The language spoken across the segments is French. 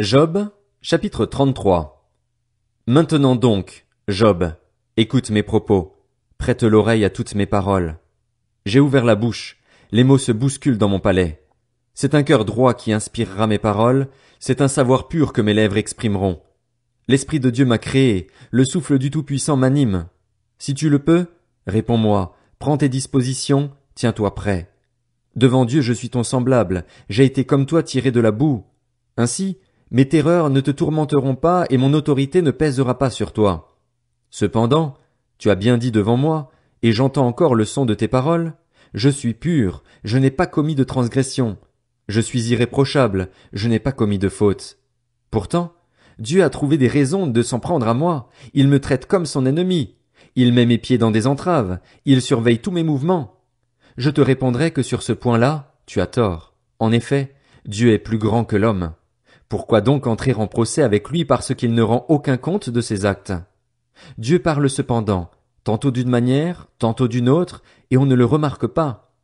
Job, chapitre 33. Maintenant donc, Job, écoute mes propos, prête l'oreille à toutes mes paroles. J'ai ouvert la bouche, les mots se bousculent dans mon palais. C'est un cœur droit qui inspirera mes paroles, c'est un savoir pur que mes lèvres exprimeront. L'Esprit de Dieu m'a créé, le souffle du Tout-Puissant m'anime. Si tu le peux, réponds-moi, prends tes dispositions, tiens-toi prêt. Devant Dieu je suis ton semblable, j'ai été comme toi tiré de la boue. Ainsi, mes terreurs ne te tourmenteront pas et mon autorité ne pèsera pas sur toi. Cependant, tu as bien dit devant moi, et j'entends encore le son de tes paroles, je suis pur, je n'ai pas commis de transgression, je suis irréprochable, je n'ai pas commis de faute. Pourtant, Dieu a trouvé des raisons de s'en prendre à moi, il me traite comme son ennemi, il met mes pieds dans des entraves, il surveille tous mes mouvements. Je te répondrai que sur ce point-là, tu as tort. En effet, Dieu est plus grand que l'homme. Pourquoi donc entrer en procès avec lui parce qu'il ne rend aucun compte de ses actes? Dieu parle cependant, tantôt d'une manière, tantôt d'une autre, et on ne le remarque pas.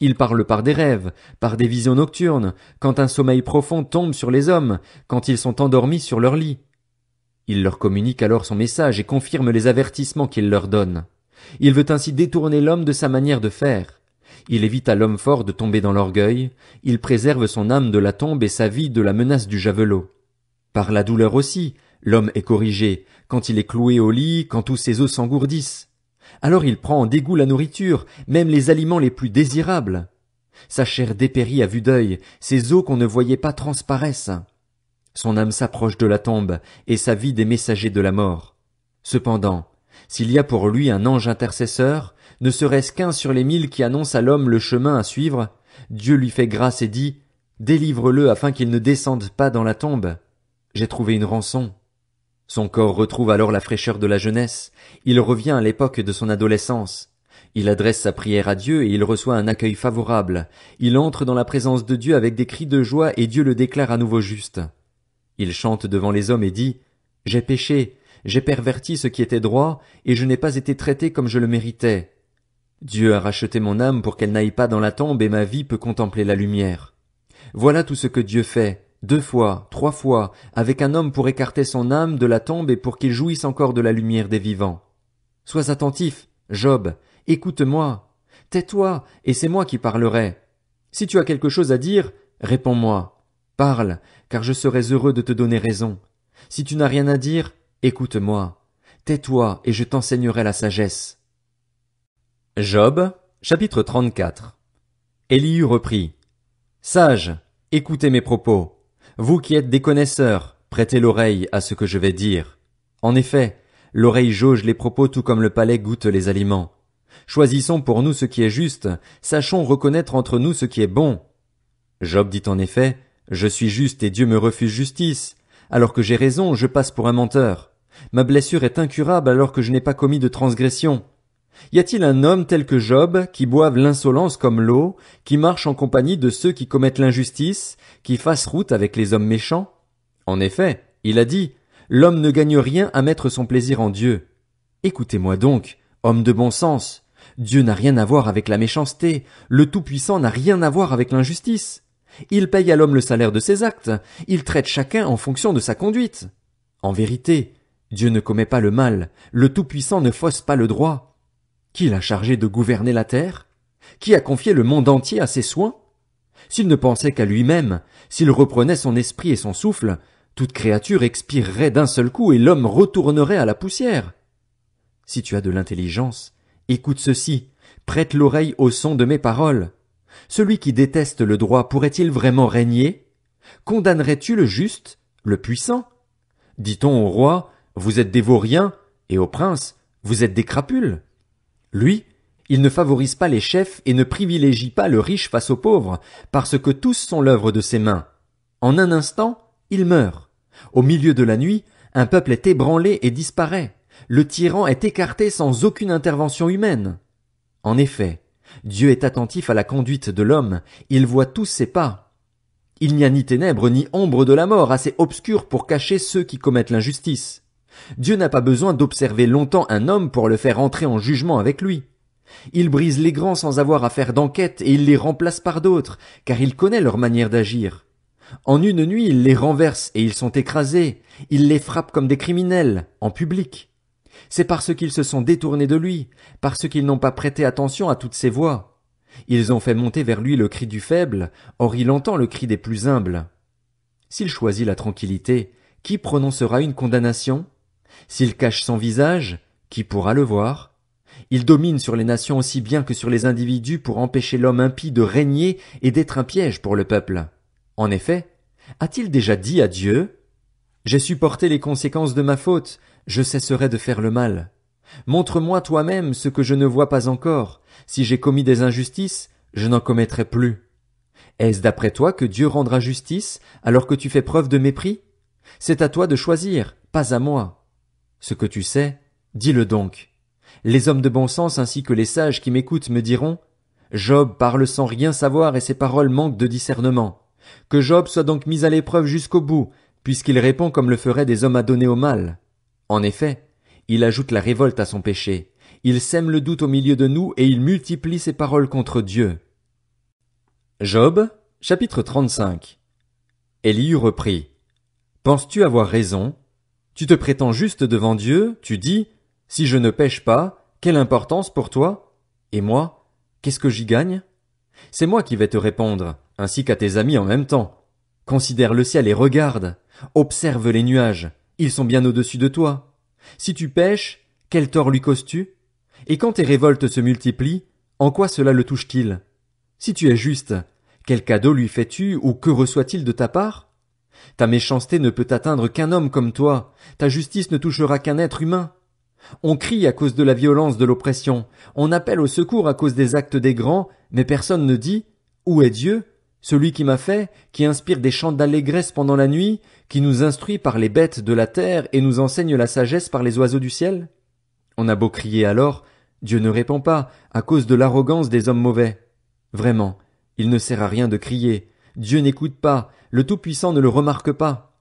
Il parle par des rêves, par des visions nocturnes, quand un sommeil profond tombe sur les hommes, quand ils sont endormis sur leur lit. Il leur communique alors son message et confirme les avertissements qu'il leur donne. Il veut ainsi détourner l'homme de sa manière de faire. Il évite à l'homme fort de tomber dans l'orgueil, il préserve son âme de la tombe et sa vie de la menace du javelot. Par la douleur aussi, l'homme est corrigé, quand il est cloué au lit, quand tous ses os s'engourdissent. Alors il prend en dégoût la nourriture, même les aliments les plus désirables. Sa chair dépérit à vue d'œil, ses os qu'on ne voyait pas transparaissent. Son âme s'approche de la tombe, et sa vie des messagers de la mort. Cependant, s'il y a pour lui un ange intercesseur, ne serait-ce qu'un sur les mille qui annonce à l'homme le chemin à suivre, Dieu lui fait grâce et dit, délivre-le afin qu'il ne descende pas dans la tombe. J'ai trouvé une rançon. Son corps retrouve alors la fraîcheur de la jeunesse, il revient à l'époque de son adolescence. Il adresse sa prière à Dieu et il reçoit un accueil favorable. Il entre dans la présence de Dieu avec des cris de joie et Dieu le déclare à nouveau juste. Il chante devant les hommes et dit, J'ai péché, j'ai perverti ce qui était droit, et je n'ai pas été traité comme je le méritais. Dieu a racheté mon âme pour qu'elle n'aille pas dans la tombe et ma vie peut contempler la lumière. Voilà tout ce que Dieu fait, deux fois, trois fois, avec un homme pour écarter son âme de la tombe et pour qu'il jouisse encore de la lumière des vivants. Sois attentif, Job, écoute-moi, tais-toi, et c'est moi qui parlerai. Si tu as quelque chose à dire, réponds-moi. Parle, car je serai heureux de te donner raison. Si tu n'as rien à dire, écoute-moi. Tais-toi, et je t'enseignerai la sagesse. Job, chapitre 34. Élie reprit. Sage, écoutez mes propos. Vous qui êtes des connaisseurs, prêtez l'oreille à ce que je vais dire. En effet, l'oreille jauge les propos tout comme le palais goûte les aliments. Choisissons pour nous ce qui est juste, sachons reconnaître entre nous ce qui est bon. Job dit en effet, je suis juste et Dieu me refuse justice. Alors que j'ai raison, je passe pour un menteur. Ma blessure est incurable alors que je n'ai pas commis de transgression. Y a-t-il un homme tel que Job, qui boive l'insolence comme l'eau, qui marche en compagnie de ceux qui commettent l'injustice, qui fasse route avec les hommes méchants? En effet, il a dit, l'homme ne gagne rien à mettre son plaisir en Dieu. Écoutez-moi donc, homme de bon sens. Dieu n'a rien à voir avec la méchanceté, le Tout-Puissant n'a rien à voir avec l'injustice. Il paye à l'homme le salaire de ses actes, il traite chacun en fonction de sa conduite. En vérité, Dieu ne commet pas le mal, le Tout-Puissant ne fausse pas le droit, qui l'a chargé de gouverner la terre? Qui a confié le monde entier à ses soins? S'il ne pensait qu'à lui-même, s'il reprenait son esprit et son souffle, toute créature expirerait d'un seul coup et l'homme retournerait à la poussière. Si tu as de l'intelligence, écoute ceci, prête l'oreille au son de mes paroles. Celui qui déteste le droit pourrait-il vraiment régner? Condamnerais-tu le juste, le puissant? Dit-on au roi, vous êtes des vauriens, et au prince, vous êtes des crapules? Lui, il ne favorise pas les chefs et ne privilégie pas le riche face aux pauvres, parce que tous sont l'œuvre de ses mains. En un instant, il meurt. Au milieu de la nuit, un peuple est ébranlé et disparaît. Le tyran est écarté sans aucune intervention humaine. En effet, Dieu est attentif à la conduite de l'homme, il voit tous ses pas. Il n'y a ni ténèbres ni ombre de la mort assez obscures pour cacher ceux qui commettent l'injustice. Dieu n'a pas besoin d'observer longtemps un homme pour le faire entrer en jugement avec lui. Il brise les grands sans avoir à faire d'enquête et il les remplace par d'autres, car il connaît leur manière d'agir. En une nuit, il les renverse et ils sont écrasés. Il les frappe comme des criminels, en public. C'est parce qu'ils se sont détournés de lui, parce qu'ils n'ont pas prêté attention à toutes ses voix. Ils ont fait monter vers lui le cri du faible, or il entend le cri des plus humbles. S'il choisit la tranquillité, qui prononcera une condamnation? S'il cache son visage, qui pourra le voir? Il domine sur les nations aussi bien que sur les individus pour empêcher l'homme impie de régner et d'être un piège pour le peuple. En effet, a-t-il déjà dit à Dieu J'ai supporté les conséquences de ma faute, je cesserai de faire le mal. Montre-moi toi-même ce que je ne vois pas encore. Si j'ai commis des injustices, je n'en commettrai plus. Est-ce d'après toi que Dieu rendra justice alors que tu fais preuve de mépris C'est à toi de choisir, pas à moi. Ce que tu sais, dis-le donc. Les hommes de bon sens ainsi que les sages qui m'écoutent me diront Job parle sans rien savoir et ses paroles manquent de discernement. Que Job soit donc mis à l'épreuve jusqu'au bout, puisqu'il répond comme le feraient des hommes adonnés au mal. En effet, il ajoute la révolte à son péché, il sème le doute au milieu de nous et il multiplie ses paroles contre Dieu. Job, chapitre 35 eut reprit. Penses-tu avoir raison, tu te prétends juste devant Dieu, tu dis, si je ne pêche pas, quelle importance pour toi? Et moi, qu'est-ce que j'y gagne? C'est moi qui vais te répondre, ainsi qu'à tes amis en même temps. Considère le ciel et regarde. Observe les nuages. Ils sont bien au-dessus de toi. Si tu pêches, quel tort lui causes-tu? Et quand tes révoltes se multiplient, en quoi cela le touche-t-il? Si tu es juste, quel cadeau lui fais-tu ou que reçoit-il de ta part? Ta méchanceté ne peut atteindre qu'un homme comme toi, ta justice ne touchera qu'un être humain. On crie à cause de la violence de l'oppression, on appelle au secours à cause des actes des grands, mais personne ne dit Où est Dieu? Celui qui m'a fait, qui inspire des chants d'allégresse pendant la nuit, qui nous instruit par les bêtes de la terre et nous enseigne la sagesse par les oiseaux du ciel? On a beau crier alors, Dieu ne répond pas, à cause de l'arrogance des hommes mauvais. Vraiment, il ne sert à rien de crier. Dieu n'écoute pas, le Tout-Puissant ne le remarque pas.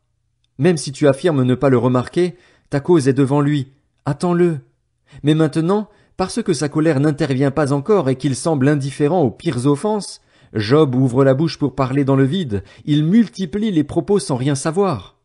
Même si tu affirmes ne pas le remarquer, ta cause est devant lui. Attends-le. Mais maintenant, parce que sa colère n'intervient pas encore et qu'il semble indifférent aux pires offenses, Job ouvre la bouche pour parler dans le vide, il multiplie les propos sans rien savoir.